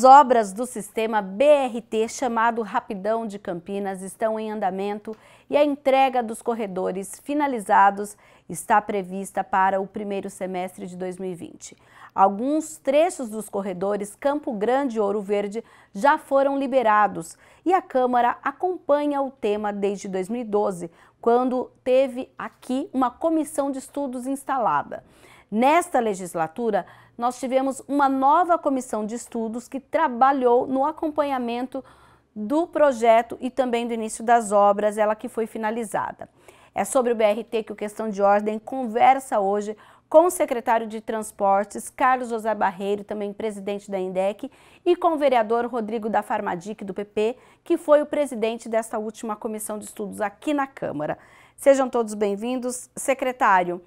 As obras do sistema BRT, chamado Rapidão de Campinas, estão em andamento e a entrega dos corredores finalizados está prevista para o primeiro semestre de 2020. Alguns trechos dos corredores Campo Grande e Ouro Verde já foram liberados e a Câmara acompanha o tema desde 2012, quando teve aqui uma comissão de estudos instalada. Nesta legislatura, nós tivemos uma nova comissão de estudos que trabalhou no acompanhamento do projeto e também do início das obras, ela que foi finalizada. É sobre o BRT que o Questão de Ordem conversa hoje com o secretário de Transportes, Carlos José Barreiro, também presidente da INDEC, e com o vereador Rodrigo da Farmadic, do PP, que foi o presidente desta última comissão de estudos aqui na Câmara. Sejam todos bem-vindos. Secretário,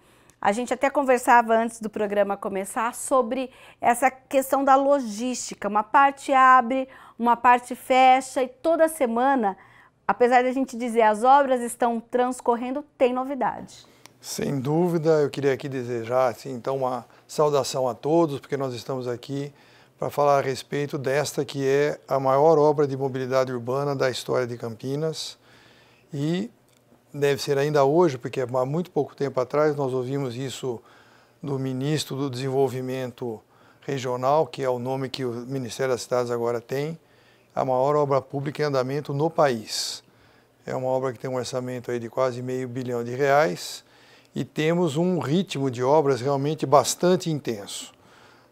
a gente até conversava antes do programa começar sobre essa questão da logística. Uma parte abre, uma parte fecha e toda semana, apesar de a gente dizer as obras estão transcorrendo, tem novidade. Sem dúvida, eu queria aqui desejar assim, então uma saudação a todos, porque nós estamos aqui para falar a respeito desta que é a maior obra de mobilidade urbana da história de Campinas e deve ser ainda hoje, porque há muito pouco tempo atrás nós ouvimos isso do ministro do Desenvolvimento Regional, que é o nome que o Ministério das Cidades agora tem, a maior obra pública em andamento no país. É uma obra que tem um orçamento aí de quase meio bilhão de reais e temos um ritmo de obras realmente bastante intenso.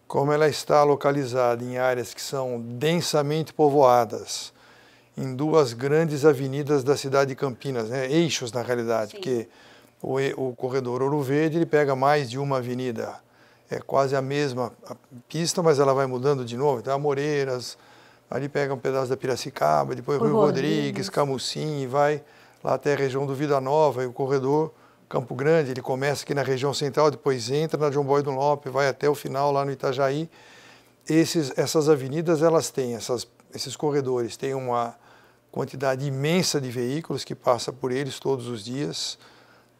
Como ela está localizada em áreas que são densamente povoadas, em duas grandes avenidas da cidade de Campinas, né? eixos na realidade, Sim. porque o, o, corredor Ouro Verde ele pega mais de uma avenida, é quase a mesma pista, mas ela vai mudando de novo, então a Moreiras, ali pega um pedaço da Piracicaba, depois Rui Rodrigues, Rodrigues, e vai lá até a região do Vida Nova, e o corredor Campo Grande, ele começa aqui na região central, depois entra na João Boy do vai até o final lá no Itajaí. Esses, essas avenidas, elas têm essas, esses corredores, tem uma quantidade imensa de veículos que passa por eles todos os dias,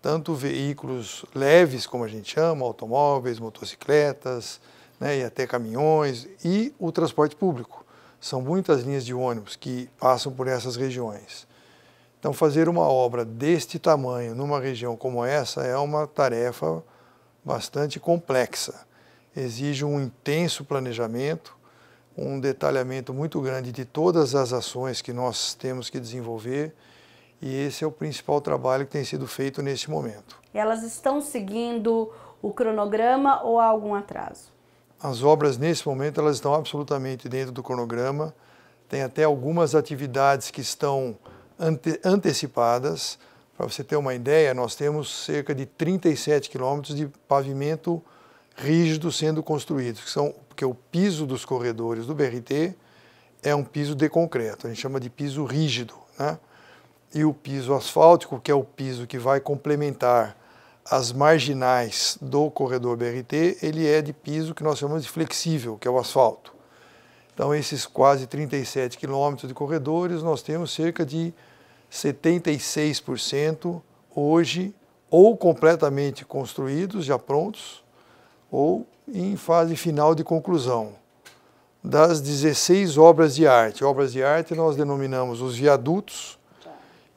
tanto veículos leves, como a gente chama, automóveis, motocicletas, né, e até caminhões, e o transporte público. São muitas linhas de ônibus que passam por essas regiões. Então, fazer uma obra deste tamanho numa região como essa é uma tarefa bastante complexa. Exige um intenso planejamento, um detalhamento muito grande de todas as ações que nós temos que desenvolver e esse é o principal trabalho que tem sido feito neste momento. Elas estão seguindo o cronograma ou há algum atraso? As obras nesse momento elas estão absolutamente dentro do cronograma. Tem até algumas atividades que estão ante antecipadas. Para você ter uma ideia, nós temos cerca de 37 quilômetros de pavimento rígido sendo construídos, que são porque é o piso dos corredores do BRT é um piso de concreto, a gente chama de piso rígido. Né? E o piso asfáltico, que é o piso que vai complementar as marginais do corredor BRT, ele é de piso que nós chamamos de flexível, que é o asfalto. Então, esses quase 37 quilômetros de corredores, nós temos cerca de 76% hoje ou completamente construídos, já prontos, ou em fase final de conclusão. Das 16 obras de arte, obras de arte nós denominamos os viadutos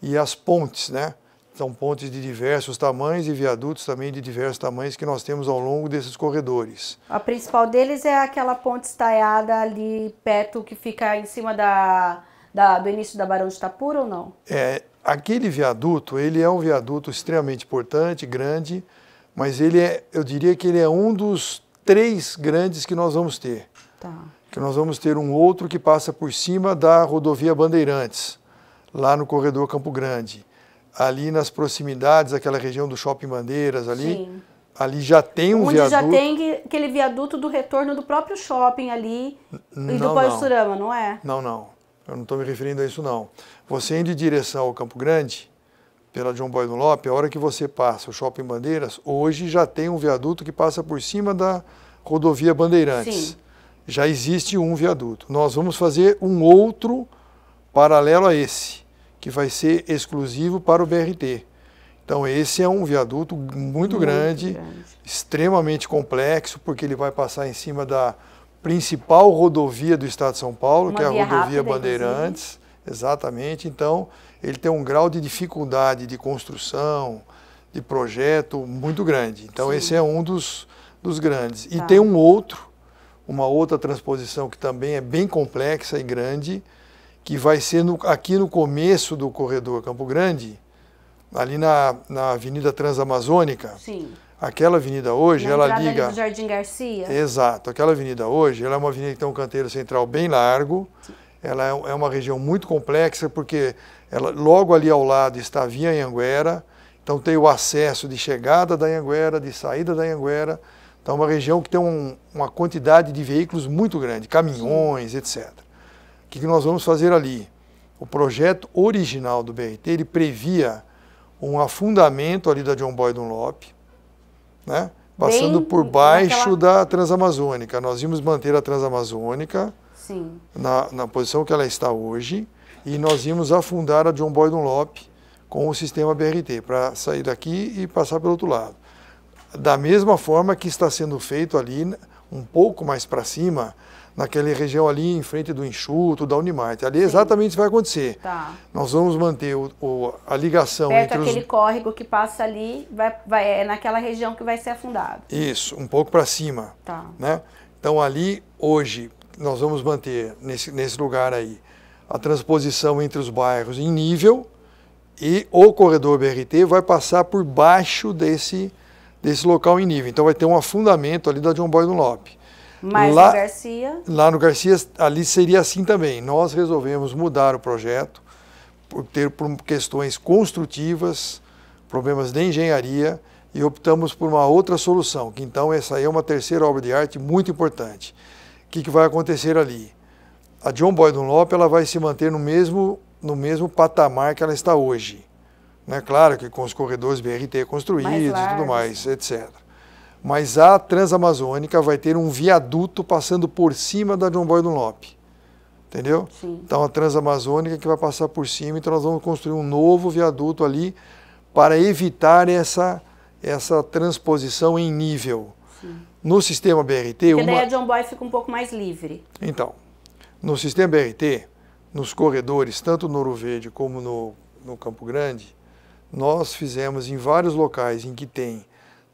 e as pontes, né? São pontes de diversos tamanhos e viadutos também de diversos tamanhos que nós temos ao longo desses corredores. A principal deles é aquela ponte estaiada ali perto que fica em cima da, da do início da Barão de Itapura ou não? É, aquele viaduto, ele é um viaduto extremamente importante, grande, mas ele é, eu diria que ele é um dos três grandes que nós vamos ter. Tá. Que nós vamos ter um outro que passa por cima da rodovia Bandeirantes, lá no corredor Campo Grande. Ali nas proximidades, aquela região do Shopping Bandeiras ali. Sim. Ali já tem um Onde viaduto. Onde já tem aquele viaduto do retorno do próprio shopping ali não, e do Poisurama, não. não é? Não, não. Eu não estou me referindo a isso, não. Você indo em direção ao Campo Grande, pela John Boyd Lopes, a hora que você passa o Shopping Bandeiras, hoje já tem um viaduto que passa por cima da rodovia Bandeirantes. Sim. Já existe um viaduto. Nós vamos fazer um outro paralelo a esse, que vai ser exclusivo para o BRT. Então esse é um viaduto muito, muito grande, grande, extremamente complexo, porque ele vai passar em cima da principal rodovia do estado de São Paulo, Uma que é a rodovia rápida, Bandeirantes. Inclusive. Exatamente. Então, ele tem um grau de dificuldade de construção, de projeto muito grande. Então, Sim. esse é um dos, dos grandes. Tá. E tem um outro, uma outra transposição que também é bem complexa e grande, que vai ser no, aqui no começo do corredor Campo Grande, ali na, na Avenida Transamazônica. Sim. Aquela avenida hoje, na ela liga. Ali do Jardim Garcia. Exato. Aquela avenida hoje, ela é uma avenida que tem um canteiro central bem largo. Sim ela é, é uma região muito complexa porque ela, logo ali ao lado está a Via Anhanguera, então tem o acesso de chegada da Anhanguera, de saída da Anhanguera. Então é uma região que tem um, uma quantidade de veículos muito grande, caminhões, etc. O que, que nós vamos fazer ali? O projeto original do BRT, ele previa um afundamento ali da John Boy Dunlop, né? passando Bem por baixo naquela... da Transamazônica. Nós íamos manter a Transamazônica, Sim. Na, na posição que ela está hoje, e nós íamos afundar a John Boy Dunlop com o sistema BRT, para sair daqui e passar pelo outro lado. Da mesma forma que está sendo feito ali, né, um pouco mais para cima, naquela região ali em frente do Enxuto, da Unimart. Ali Sim. exatamente isso vai acontecer. Tá. Nós vamos manter o, o, a ligação Perto entre aquele os... córrego que passa ali, vai, vai, é naquela região que vai ser afundado. Isso, um pouco para cima. Tá. Né? Então ali, hoje, nós vamos manter nesse, nesse lugar aí a transposição entre os bairros em nível e o corredor BRT vai passar por baixo desse, desse local em nível. Então vai ter um afundamento ali da John Boy do Lopes. Mas lá, no Garcia? Lá no Garcia, ali seria assim também. Nós resolvemos mudar o projeto por ter por questões construtivas, problemas de engenharia e optamos por uma outra solução, que então essa aí é uma terceira obra de arte muito importante que, que vai acontecer ali? A John Boy Dunlop ela vai se manter no mesmo, no mesmo patamar que ela está hoje. Né? Claro que com os corredores BRT construídos e tudo mais, etc. Mas a Transamazônica vai ter um viaduto passando por cima da John Boy Dunlop. Entendeu? Sim. Então a Transamazônica é que vai passar por cima, então nós vamos construir um novo viaduto ali para evitar essa, essa transposição em nível. Sim. No sistema BRT... Porque uma... daí a John Boy fica um pouco mais livre. Então, no sistema BRT, nos corredores, tanto no Ouro Verde como no, no Campo Grande, nós fizemos em vários locais em que tem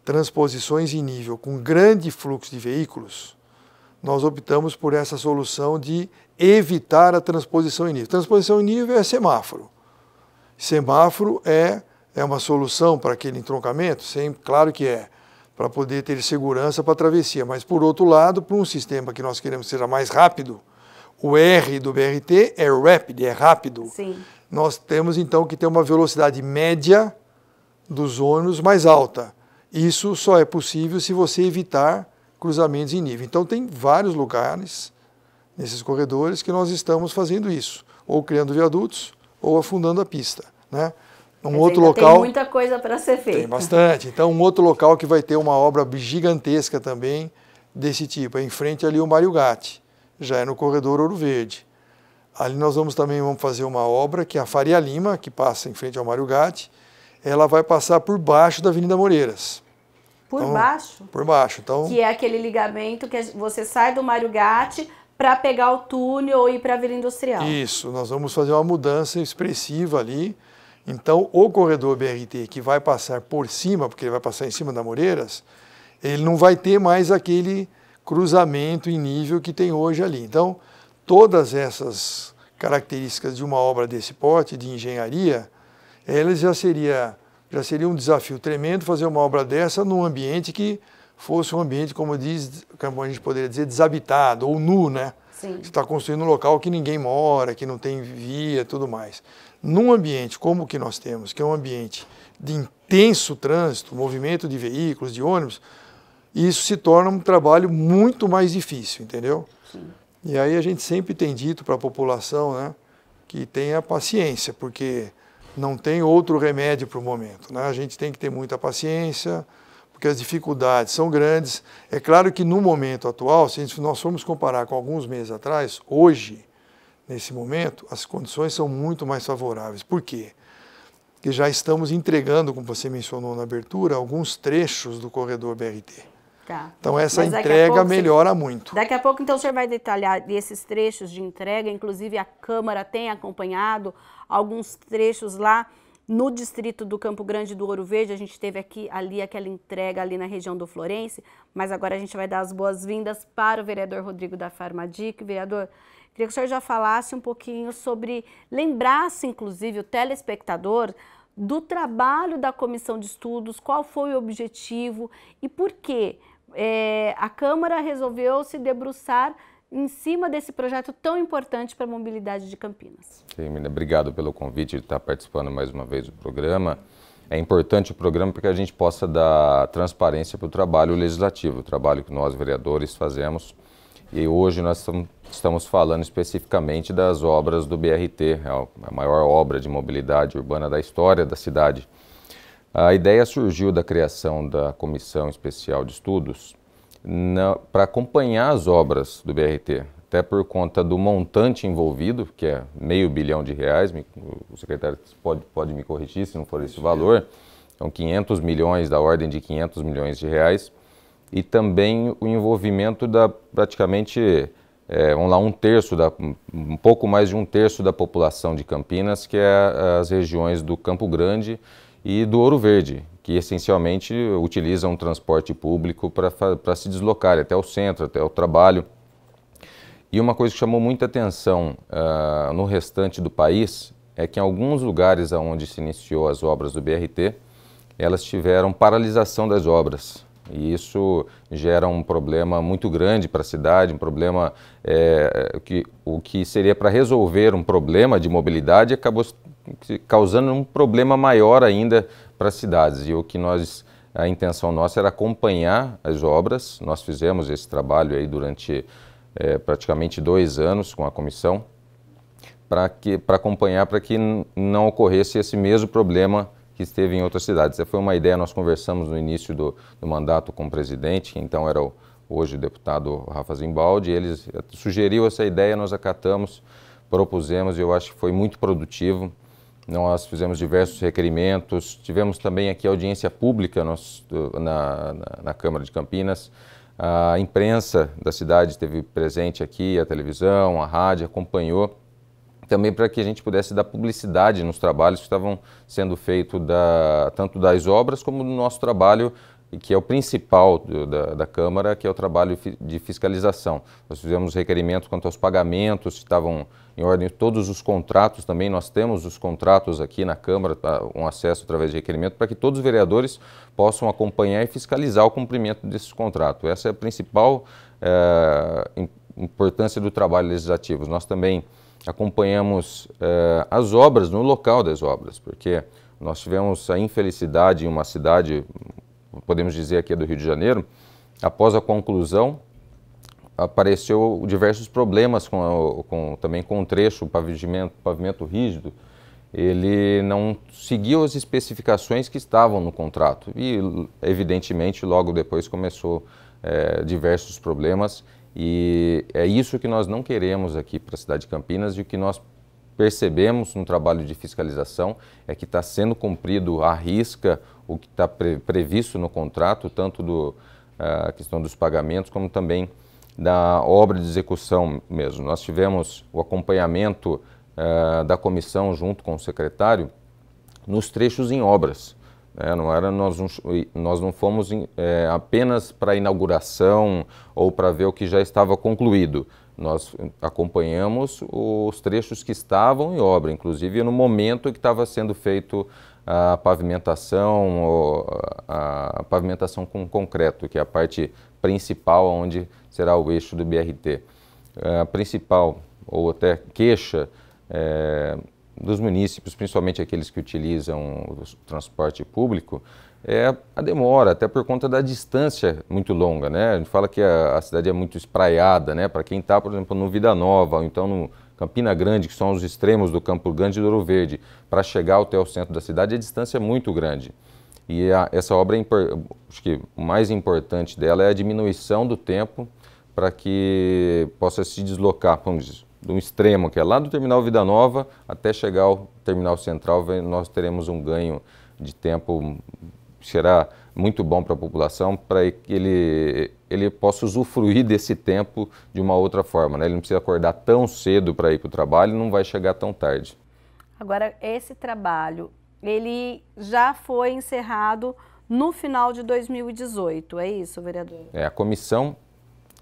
transposições em nível com grande fluxo de veículos, nós optamos por essa solução de evitar a transposição em nível. Transposição em nível é semáforo. Semáforo é, é uma solução para aquele entroncamento? Sim, claro que é para poder ter segurança para a travessia. Mas, por outro lado, para um sistema que nós queremos que seja mais rápido, o R do BRT é rapid, é rápido. Sim. Nós temos, então, que ter uma velocidade média dos ônibus mais alta. Isso só é possível se você evitar cruzamentos em nível. Então, tem vários lugares nesses corredores que nós estamos fazendo isso, ou criando viadutos ou afundando a pista. Né? Mas outro local. Tem muita coisa para ser feita. Tem bastante. Então, um outro local que vai ter uma obra gigantesca também desse tipo, é em frente ali o Mário Gatti, já é no corredor Ouro Verde. Ali nós vamos também vamos fazer uma obra que é a Faria Lima, que passa em frente ao Mário Gatti, ela vai passar por baixo da Avenida Moreiras. Por então, baixo? Por baixo. Então, que é aquele ligamento que você sai do Mário Gatti para pegar o túnel ou ir para a Vila Industrial. Isso, nós vamos fazer uma mudança expressiva ali então, o corredor BRT que vai passar por cima, porque ele vai passar em cima da Moreiras, ele não vai ter mais aquele cruzamento em nível que tem hoje ali. Então, todas essas características de uma obra desse porte, de engenharia, elas já seria, já seria um desafio tremendo fazer uma obra dessa num ambiente que fosse um ambiente, como, diz, como a gente poderia dizer, desabitado ou nu, né? Sim. Você está construindo um local que ninguém mora, que não tem via tudo mais. Num ambiente como o que nós temos, que é um ambiente de intenso trânsito, movimento de veículos, de ônibus, isso se torna um trabalho muito mais difícil, entendeu? Sim. E aí a gente sempre tem dito para a população né, que tenha paciência, porque não tem outro remédio para o momento. Né? A gente tem que ter muita paciência, porque as dificuldades são grandes. É claro que no momento atual, se nós formos comparar com alguns meses atrás, hoje nesse momento, as condições são muito mais favoráveis. Por quê? Porque já estamos entregando, como você mencionou na abertura, alguns trechos do corredor BRT. Tá. Então essa entrega pouco, melhora muito. Daqui a pouco então o senhor vai detalhar esses trechos de entrega, inclusive a Câmara tem acompanhado alguns trechos lá no distrito do Campo Grande do Ouro Verde, a gente teve aqui ali aquela entrega ali na região do Florense, mas agora a gente vai dar as boas-vindas para o vereador Rodrigo da Farmadic. Vereador, Queria que o senhor já falasse um pouquinho sobre, lembrasse inclusive o telespectador do trabalho da comissão de estudos, qual foi o objetivo e por que é, a Câmara resolveu se debruçar em cima desse projeto tão importante para a mobilidade de Campinas. Sim, Mina, obrigado pelo convite de estar participando mais uma vez do programa. É importante o programa porque a gente possa dar transparência para o trabalho legislativo, o trabalho que nós, vereadores, fazemos e hoje nós estamos falando especificamente das obras do BRT, é a maior obra de mobilidade urbana da história da cidade. A ideia surgiu da criação da Comissão Especial de Estudos para acompanhar as obras do BRT, até por conta do montante envolvido, que é meio bilhão de reais, o secretário pode, pode me corrigir se não for esse valor, são 500 milhões, da ordem de 500 milhões de reais, e também o envolvimento da praticamente é, vamos lá, um terço, da, um pouco mais de um terço da população de Campinas, que é, é as regiões do Campo Grande e do Ouro Verde, que essencialmente utilizam o transporte público para se deslocar até o centro, até o trabalho. E uma coisa que chamou muita atenção uh, no restante do país é que em alguns lugares onde se iniciou as obras do BRT, elas tiveram paralisação das obras. E isso gera um problema muito grande para a cidade, um problema é, que o que seria para resolver um problema de mobilidade acabou causando um problema maior ainda para as cidades. E o que nós a intenção nossa era acompanhar as obras. Nós fizemos esse trabalho aí durante é, praticamente dois anos com a comissão para acompanhar para que não ocorresse esse mesmo problema que esteve em outras cidades. Essa foi uma ideia, nós conversamos no início do, do mandato com o presidente, que então era o, hoje o deputado Rafa Zimbaldi, ele eh, sugeriu essa ideia, nós acatamos, propusemos e eu acho que foi muito produtivo. Nós fizemos diversos requerimentos, tivemos também aqui audiência pública nós, na, na, na Câmara de Campinas, a imprensa da cidade esteve presente aqui, a televisão, a rádio acompanhou também para que a gente pudesse dar publicidade nos trabalhos que estavam sendo feitos da, tanto das obras como do nosso trabalho, que é o principal do, da, da, Câmara, que é o trabalho de fiscalização. Nós fizemos requerimento quanto aos pagamentos, que estavam em ordem todos os contratos também, nós temos os contratos aqui na Câmara, tá, um acesso através de requerimento, para que todos os vereadores possam acompanhar e fiscalizar o cumprimento desses contratos. Essa é a principal é, importância do trabalho legislativo. Nós também acompanhamos eh, as obras no local das obras, porque nós tivemos a infelicidade em uma cidade, podemos dizer aqui é do Rio de Janeiro, após a conclusão apareceu diversos problemas com, com também com o trecho, o pavimento, pavimento rígido, ele não seguiu as especificações que estavam no contrato e evidentemente logo depois começou eh, diversos problemas e é isso que nós não queremos aqui para a cidade de Campinas e o que nós percebemos no trabalho de fiscalização é que está sendo cumprido à risca o que está pre previsto no contrato, tanto do, a questão dos pagamentos, como também da obra de execução mesmo. Nós tivemos o acompanhamento uh, da comissão junto com o secretário nos trechos em obras. É, não era nós não, nós não fomos é, apenas para inauguração ou para ver o que já estava concluído. Nós acompanhamos os trechos que estavam em obra, inclusive no momento que estava sendo feito a pavimentação, a pavimentação com concreto, que é a parte principal onde será o eixo do BRT. A principal, ou até queixa, é, dos municípios, principalmente aqueles que utilizam o transporte público, é a demora, até por conta da distância muito longa, né? A gente fala que a, a cidade é muito espraiada, né? Para quem está, por exemplo, no Vida Nova, ou então no Campina Grande, que são os extremos do Campo Grande e do Ouro Verde, para chegar até o centro da cidade, a distância é muito grande. E a, essa obra, é acho que o mais importante dela é a diminuição do tempo para que possa se deslocar, vamos dizer, de um extremo, que é lá do terminal Vida Nova, até chegar ao terminal central, nós teremos um ganho de tempo, será muito bom para a população, para que ele, ele possa usufruir desse tempo de uma outra forma. Né? Ele não precisa acordar tão cedo para ir para o trabalho, não vai chegar tão tarde. Agora, esse trabalho, ele já foi encerrado no final de 2018, é isso, vereador? É, a comissão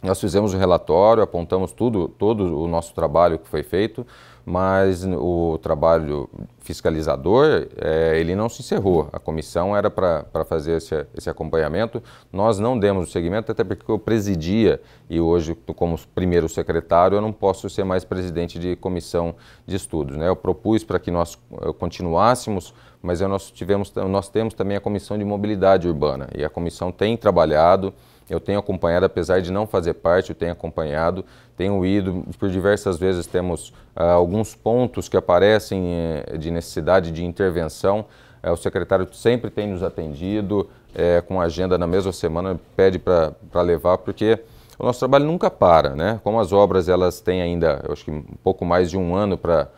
nós fizemos o um relatório, apontamos tudo, todo o nosso trabalho que foi feito, mas o trabalho fiscalizador é, ele não se encerrou. A comissão era para fazer esse, esse, acompanhamento. Nós não demos o segmento, até porque eu presidia e hoje, como primeiro secretário, eu não posso ser mais presidente de comissão de estudos. Né? Eu propus para que nós eh, continuássemos, mas nós, tivemos, nós temos também a comissão de mobilidade urbana e a comissão tem trabalhado eu tenho acompanhado, apesar de não fazer parte, eu tenho acompanhado, tenho ido por diversas vezes, temos ah, alguns pontos que aparecem eh, de necessidade de intervenção. Eh, o secretário sempre tem nos atendido, eh, com agenda na mesma semana, pede para levar, porque o nosso trabalho nunca para, né? Como as obras elas têm ainda, eu acho que um pouco mais de um ano para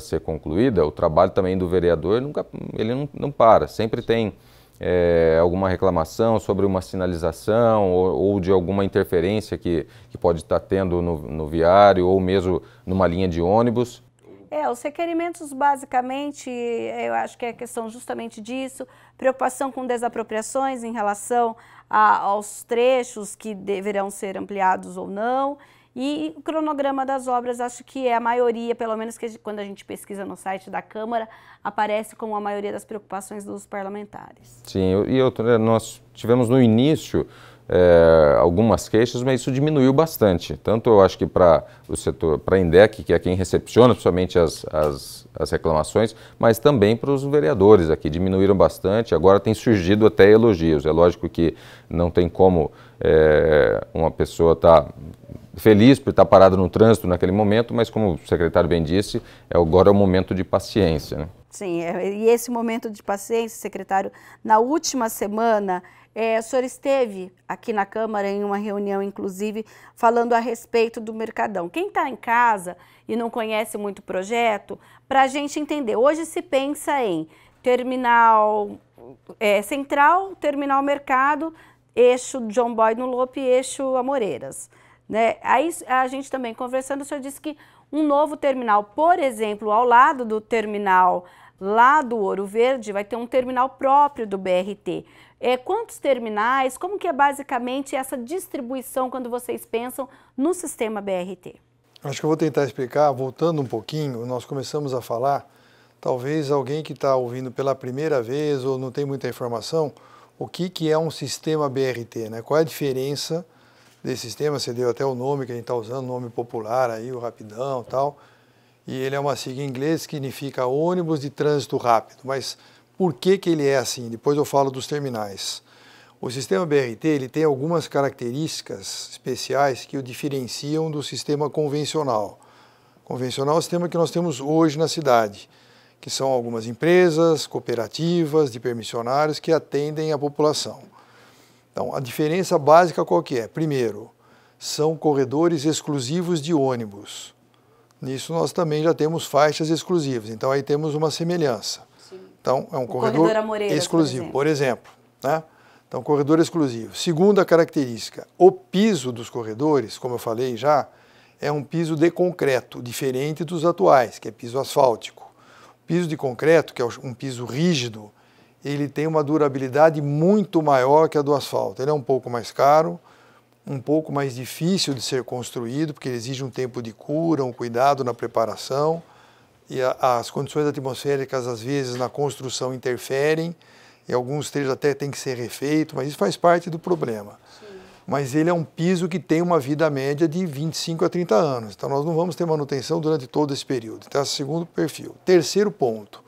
ser concluída, o trabalho também do vereador nunca, ele não, não para, sempre tem é, alguma reclamação sobre uma sinalização ou, ou de alguma interferência que, que pode estar tá tendo no, no, viário ou mesmo numa linha de ônibus? É, os requerimentos basicamente, eu acho que é questão justamente disso, preocupação com desapropriações em relação a, aos trechos que deverão ser ampliados ou não, e o cronograma das obras, acho que é a maioria, pelo menos que quando a gente pesquisa no site da Câmara, aparece como a maioria das preocupações dos parlamentares. Sim, e eu, é, nós tivemos no início é, algumas queixas, mas isso diminuiu bastante. Tanto eu acho que para o setor, para a INDEC, que é quem recepciona principalmente as, as, as reclamações, mas também para os vereadores aqui, diminuíram bastante. Agora tem surgido até elogios. É lógico que não tem como é, uma pessoa está feliz por estar parada no trânsito naquele momento, mas como o secretário bem disse, é agora é o momento de paciência. Né? Sim, é, e esse momento de paciência, secretário, na última semana, é, o senhor esteve aqui na Câmara em uma reunião, inclusive, falando a respeito do Mercadão. Quem está em casa e não conhece muito o projeto, para a gente entender, hoje se pensa em terminal é, central, terminal mercado, eixo John Boy no Lope e eixo Amoreiras. Né? Aí a gente também conversando, o senhor disse que um novo terminal, por exemplo, ao lado do terminal lá do Ouro Verde, vai ter um terminal próprio do BRT. É, quantos terminais, como que é basicamente essa distribuição quando vocês pensam no sistema BRT? Acho que eu vou tentar explicar, voltando um pouquinho, nós começamos a falar, talvez alguém que está ouvindo pela primeira vez ou não tem muita informação, o que, que é um sistema BRT, né? qual é a diferença desse sistema, você deu até o nome que a gente está usando, nome popular aí, o Rapidão tal, e ele é uma sigla em inglês que significa ônibus de trânsito rápido, mas por que, que ele é assim? Depois eu falo dos terminais. O sistema BRT ele tem algumas características especiais que o diferenciam do sistema convencional. Convencional é o sistema que nós temos hoje na cidade que são algumas empresas, cooperativas de permissionários que atendem a população. Então, a diferença básica qual que é? Primeiro, são corredores exclusivos de ônibus. Nisso nós também já temos faixas exclusivas, então aí temos uma semelhança. Sim. Então, é um o corredor, corredor Amoreiras, exclusivo, por exemplo. Por exemplo né? Então, corredor exclusivo. Segunda característica, o piso dos corredores, como eu falei já, é um piso de concreto, diferente dos atuais, que é piso asfáltico. Piso de concreto, que é um piso rígido, ele tem uma durabilidade muito maior que a do asfalto. Ele é um pouco mais caro, um pouco mais difícil de ser construído, porque exige um tempo de cura, um cuidado na preparação, e a, as condições atmosféricas, às vezes, na construção interferem, e alguns trechos até têm que ser refeitos, mas isso faz parte do problema. Sim mas ele é um piso que tem uma vida média de 25 a 30 anos. Então nós não vamos ter manutenção durante todo esse período. Então, esse é o segundo perfil. Terceiro ponto,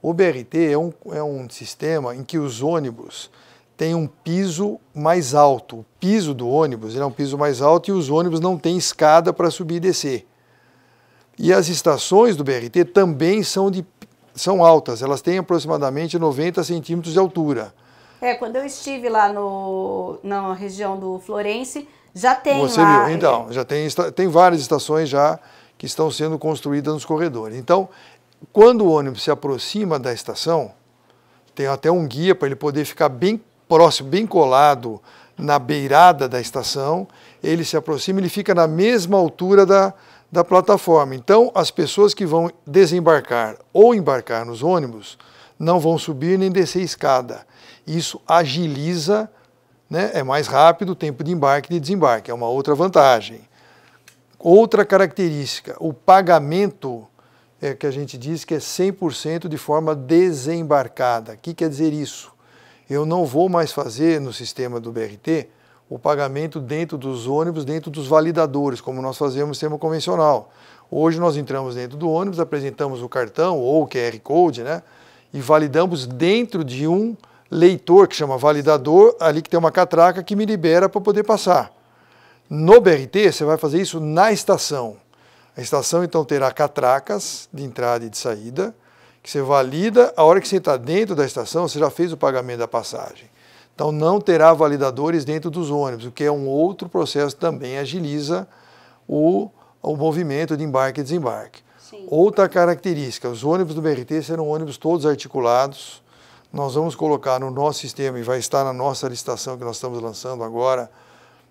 o BRT é um, é um sistema em que os ônibus têm um piso mais alto. O piso do ônibus é um piso mais alto e os ônibus não têm escada para subir e descer. E as estações do BRT também são, de, são altas, elas têm aproximadamente 90 centímetros de altura. É, quando eu estive lá no, na região do Florence, já tem Você lá... viu, então, já tem, tem várias estações já que estão sendo construídas nos corredores. Então, quando o ônibus se aproxima da estação, tem até um guia para ele poder ficar bem próximo, bem colado na beirada da estação, ele se aproxima, ele fica na mesma altura da, da plataforma. Então, as pessoas que vão desembarcar ou embarcar nos ônibus não vão subir nem descer escada. Isso agiliza, né? é mais rápido o tempo de embarque e de desembarque, é uma outra vantagem. Outra característica, o pagamento é, que a gente diz que é 100% de forma desembarcada. O que quer dizer isso? Eu não vou mais fazer no sistema do BRT o pagamento dentro dos ônibus, dentro dos validadores, como nós fazemos no sistema convencional. Hoje nós entramos dentro do ônibus, apresentamos o cartão ou o QR Code, né? E validamos dentro de um leitor, que chama validador, ali que tem uma catraca que me libera para poder passar. No BRT, você vai fazer isso na estação. A estação, então, terá catracas de entrada e de saída, que você valida. A hora que você está dentro da estação, você já fez o pagamento da passagem. Então, não terá validadores dentro dos ônibus, o que é um outro processo também agiliza o, o movimento de embarque e desembarque. Sim. Outra característica, os ônibus do BRT serão ônibus todos articulados, nós vamos colocar no nosso sistema e vai estar na nossa licitação que nós estamos lançando agora,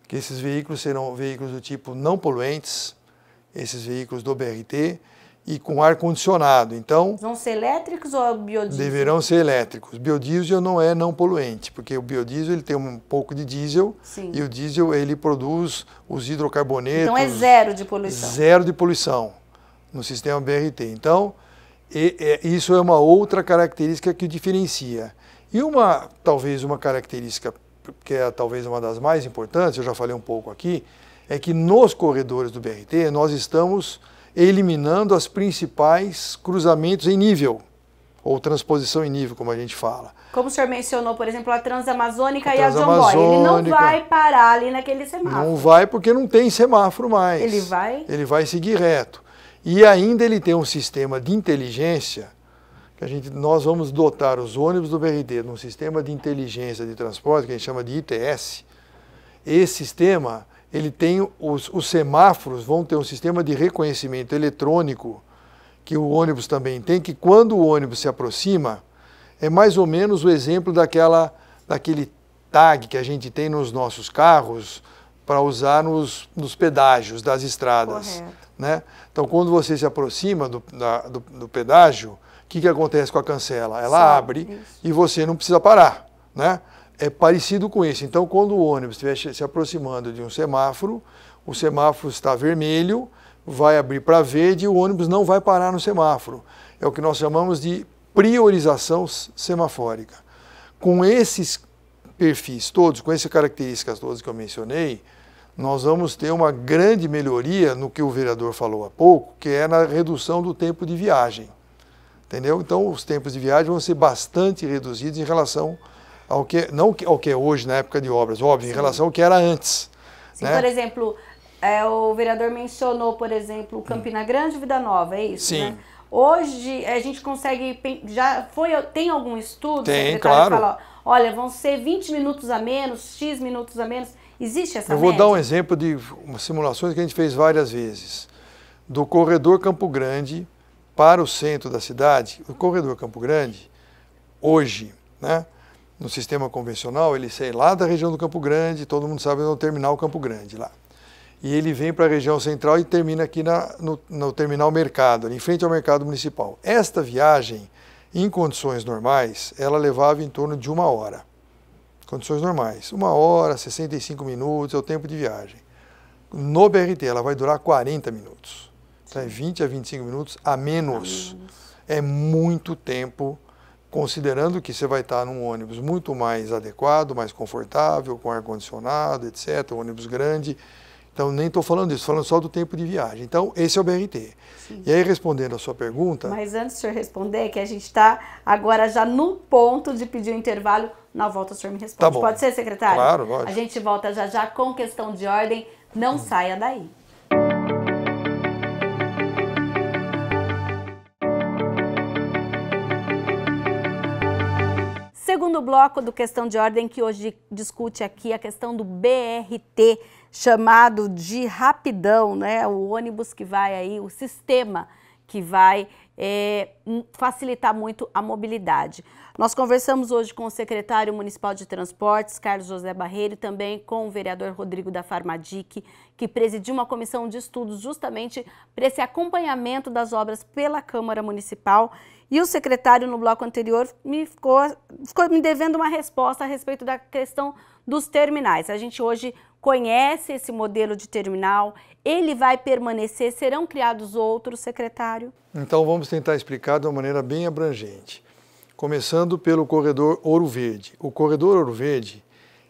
que esses veículos serão veículos do tipo não poluentes, esses veículos do BRT e com ar condicionado. Então, vão ser elétricos ou biodiesel? Deverão ser elétricos. Biodiesel não é não poluente, porque o biodiesel ele tem um pouco de diesel Sim. e o diesel ele produz os hidrocarbonetos. Então é zero de poluição. Zero de poluição no sistema BRT. Então, e, é, isso é uma outra característica que o diferencia. E uma, talvez uma característica que é talvez uma das mais importantes, eu já falei um pouco aqui, é que nos corredores do BRT nós estamos eliminando as principais cruzamentos em nível ou transposição em nível, como a gente fala. Como o senhor mencionou, por exemplo, a Transamazônica, a Transamazônica e a John Ele não vai parar ali naquele semáforo. Não vai porque não tem semáforo mais. Ele vai? Ele vai seguir reto. E ainda ele tem um sistema de inteligência, que a gente, nós vamos dotar os ônibus do BRT num sistema de inteligência de transporte, que a gente chama de ITS. Esse sistema, ele tem os, os semáforos, vão ter um sistema de reconhecimento eletrônico, que o ônibus também tem, que quando o ônibus se aproxima, é mais ou menos o exemplo daquela, daquele tag que a gente tem nos nossos carros para usar nos, nos pedágios das estradas. Correto. Né? Então, quando você se aproxima do, da, do, do pedágio, o que, que acontece com a cancela? Ela Sim, abre isso. e você não precisa parar. Né? É parecido com isso. Então, quando o ônibus estiver se aproximando de um semáforo, o semáforo está vermelho, vai abrir para verde e o ônibus não vai parar no semáforo. É o que nós chamamos de priorização semafórica. Com esses perfis todos, com essas características todas que eu mencionei, nós vamos ter uma grande melhoria no que o vereador falou há pouco, que é na redução do tempo de viagem. Entendeu? Então, os tempos de viagem vão ser bastante reduzidos em relação ao que, não ao que é hoje na época de obras, óbvio, Sim. em relação ao que era antes. Sim, né? por exemplo, é, o vereador mencionou, por exemplo, Campina Grande e Vida Nova, é isso? Sim. Né? Hoje a gente consegue. Já foi, tem algum estudo? Tem, claro. Fala, olha, vão ser 20 minutos a menos, X minutos a menos. Existe essa Eu vou dar um exemplo de simulações que a gente fez várias vezes. Do corredor Campo Grande para o centro da cidade, o corredor Campo Grande, hoje, né, no sistema convencional, ele sai lá da região do Campo Grande, todo mundo sabe onde é o terminal Campo Grande lá. E ele vem para a região central e termina aqui na, no, no terminal Mercado, ali em frente ao Mercado Municipal. Esta viagem, em condições normais, ela levava em torno de uma hora condições normais. Uma hora, 65 minutos é o tempo de viagem. No BRT, ela vai durar 40 minutos. Então, é 20 a 25 minutos a menos. A menos. É muito tempo, considerando que você vai estar num ônibus muito mais adequado, mais confortável, com ar-condicionado, etc., um ônibus grande. Então, nem estou falando disso, falando só do tempo de viagem. Então, esse é o BRT. Sim. E aí, respondendo a sua pergunta. Mas antes de senhor responder, é que a gente está agora já no ponto de pedir o um intervalo, na volta o senhor me responde. Tá Pode ser, secretário? Claro, lógico. A gente volta já já com questão de ordem. Não hum. saia daí. Segundo bloco do Questão de Ordem, que hoje discute aqui a questão do BRT, chamado de rapidão, né? O ônibus que vai aí, o sistema que vai é, hum, facilitar muito a mobilidade. Nós conversamos hoje com o secretário municipal de transportes, Carlos José Barreiro, e também com o vereador Rodrigo da Farmadic, que presidiu uma comissão de estudos justamente para esse acompanhamento das obras pela Câmara Municipal. E o secretário, no bloco anterior, me ficou, ficou me devendo uma resposta a respeito da questão dos terminais. A gente hoje conhece esse modelo de terminal, ele vai permanecer, serão criados outros, secretário? Então vamos tentar explicar de uma maneira bem abrangente. Começando pelo corredor Ouro Verde. O corredor Ouro Verde,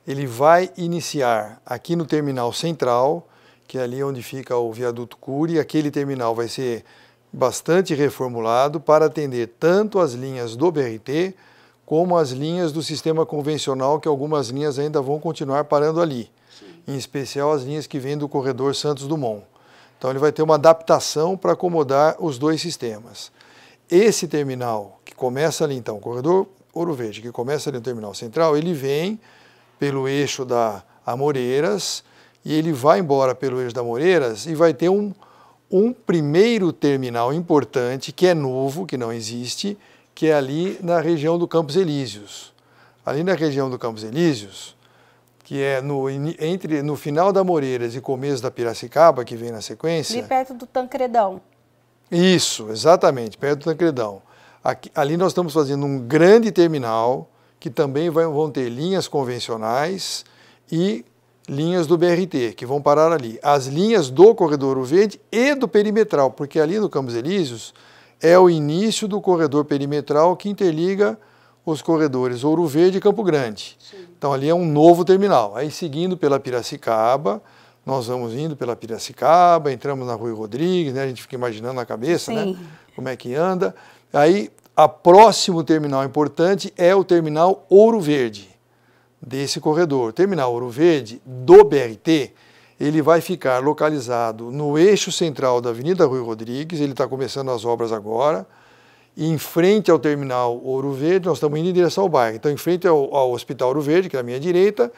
ele vai iniciar aqui no terminal central, que é ali onde fica o viaduto Cury, aquele terminal vai ser bastante reformulado para atender tanto as linhas do BRT como as linhas do sistema convencional, que algumas linhas ainda vão continuar parando ali, Sim. em especial as linhas que vêm do corredor Santos Dumont. Então ele vai ter uma adaptação para acomodar os dois sistemas. Esse terminal, que começa ali então, o corredor Ouro Verde, que começa ali no terminal central, ele vem pelo eixo da Amoreiras e ele vai embora pelo eixo da Amoreiras e vai ter um, um primeiro terminal importante, que é novo, que não existe, que é ali na região do Campos Elíseos. Ali na região do Campos Elíseos, que é no, entre, no final da Moreiras e começo da Piracicaba, que vem na sequência. Ali perto do Tancredão. Isso, exatamente, perto do Tancredão. Aqui, ali nós estamos fazendo um grande terminal, que também vai, vão ter linhas convencionais e linhas do BRT, que vão parar ali. As linhas do corredor Ouro verde e do perimetral, porque ali no Campos Elíseos é o início do corredor perimetral que interliga os corredores Ouro Verde e Campo Grande. Sim. Então ali é um novo terminal. Aí seguindo pela Piracicaba, nós vamos indo pela Piracicaba, entramos na Rui Rodrigues, né? A gente fica imaginando na cabeça, né? Como é que anda. Aí a próximo terminal importante é o terminal Ouro Verde desse corredor. terminal Ouro Verde do BRT, ele vai ficar localizado no eixo central da Avenida Rui Rodrigues, ele está começando as obras agora, em frente ao terminal Ouro Verde, nós estamos indo em direção ao bairro, então em frente ao, ao Hospital Ouro Verde, que é a minha direita,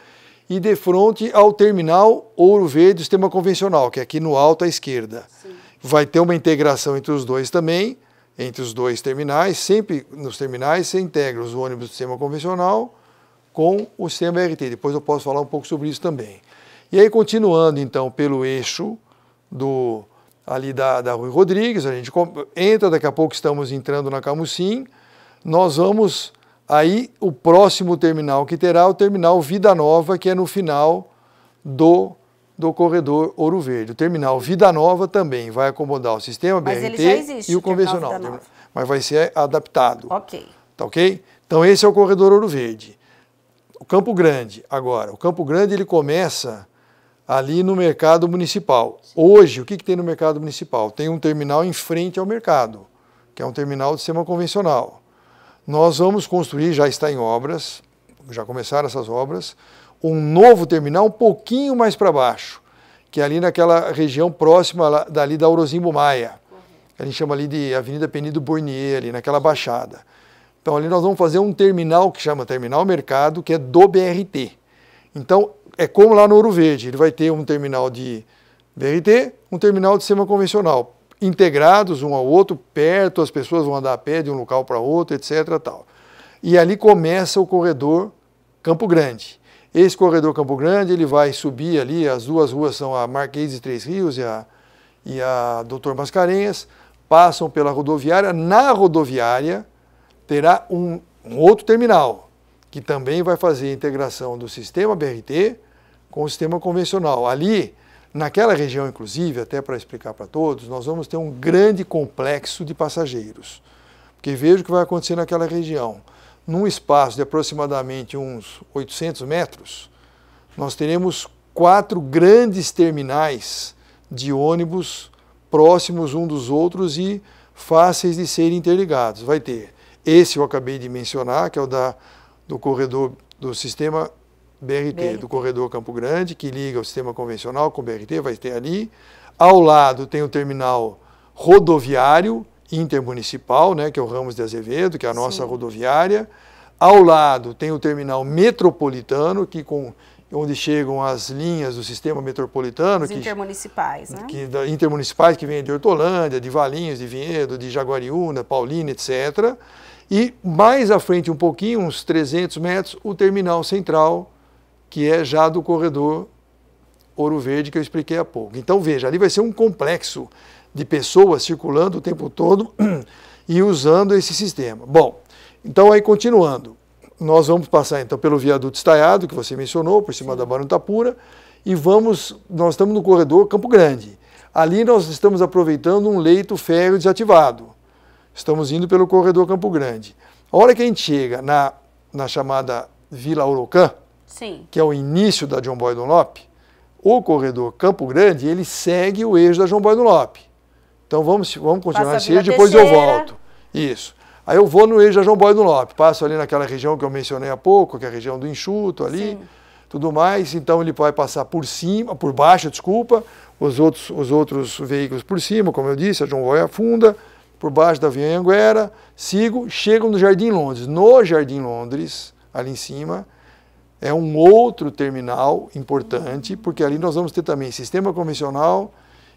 e de frente ao terminal Ouro Verde, sistema convencional, que é aqui no alto à esquerda. Sim. Vai ter uma integração entre os dois também, entre os dois terminais, sempre nos terminais você integra os ônibus do sistema convencional com o CMRT. Depois eu posso falar um pouco sobre isso também. E aí, continuando então pelo eixo do ali da, da Rui Rodrigues, a gente entra, daqui a pouco estamos entrando na Camusim, nós vamos aí, o próximo terminal que terá o terminal Vida Nova, que é no final do do corredor Ouro Verde. O terminal Vida Nova também vai acomodar o sistema Mas BRT existe, e o, o convencional, mas vai ser adaptado. Ok. Tá ok? Então esse é o corredor Ouro Verde o Campo Grande, agora, o Campo Grande ele começa ali no mercado municipal. Hoje, o que, que tem no mercado municipal? Tem um terminal em frente ao mercado, que é um terminal de sistema convencional. Nós vamos construir, já está em obras, já começaram essas obras, um novo terminal um pouquinho mais para baixo, que é ali naquela região próxima dali da Orozimbo Maia. A gente chama ali de Avenida Penido Bornier, ali naquela baixada. Então, ali nós vamos fazer um terminal que chama Terminal Mercado, que é do BRT. Então, é como lá no Ouro Verde, ele vai ter um terminal de BRT, um terminal de sistema convencional, integrados um ao outro, perto, as pessoas vão andar a pé de um local para outro, etc. Tal. E ali começa o corredor Campo Grande. Esse corredor Campo Grande, ele vai subir ali, as duas ruas são a Marquês de Três Rios e a, e a Doutor Mascarenhas, passam pela rodoviária, na rodoviária, terá um, um outro terminal, que também vai fazer a integração do sistema BRT com o sistema convencional. Ali, naquela região, inclusive, até para explicar para todos, nós vamos ter um grande complexo de passageiros. Porque veja o que vai acontecer naquela região. Num espaço de aproximadamente uns 800 metros, nós teremos quatro grandes terminais de ônibus próximos um dos outros e fáceis de serem interligados. Vai ter esse eu acabei de mencionar, que é o da, do corredor do sistema BRT, BRT, do corredor Campo Grande, que liga o sistema convencional com o BRT, vai ter ali. Ao lado tem o terminal rodoviário intermunicipal, né, que é o Ramos de Azevedo, que é a nossa Sim. rodoviária. Ao lado tem o terminal metropolitano, que com, onde chegam as linhas do sistema metropolitano. que, intermunicipais, né? Que, da, intermunicipais que vêm de Hortolândia, de Valinhos, de Vinhedo, de Jaguariúna, Paulina, etc. E mais à frente um pouquinho, uns 300 metros, o terminal central, que é já do corredor Ouro Verde que eu expliquei há pouco. Então veja, ali vai ser um complexo de pessoas circulando o tempo todo e usando esse sistema. Bom, então aí continuando, nós vamos passar então pelo viaduto estaiado que você mencionou, por cima da Barão Pura e vamos, nós estamos no corredor Campo Grande. Ali nós estamos aproveitando um leito férreo desativado. Estamos indo pelo corredor Campo Grande. A hora que a gente chega na, na chamada Vila Orocã, Sim. que é o início da John Boy Dunlop, o corredor Campo Grande, ele segue o eixo da John Boy Dunlop. Então vamos, vamos continuar nesse eixo, depois eu volto. Isso. Aí eu vou no eixo da João Boy Lopes. passo ali naquela região que eu mencionei há pouco, que é a região do enxuto ali, Sim. tudo mais. Então ele vai passar por cima, por baixo, desculpa, os outros, os outros veículos por cima, como eu disse, a João Boy afunda, por baixo da Via Anguera, sigo, chego no Jardim Londres. No Jardim Londres, ali em cima, é um outro terminal importante, porque ali nós vamos ter também sistema convencional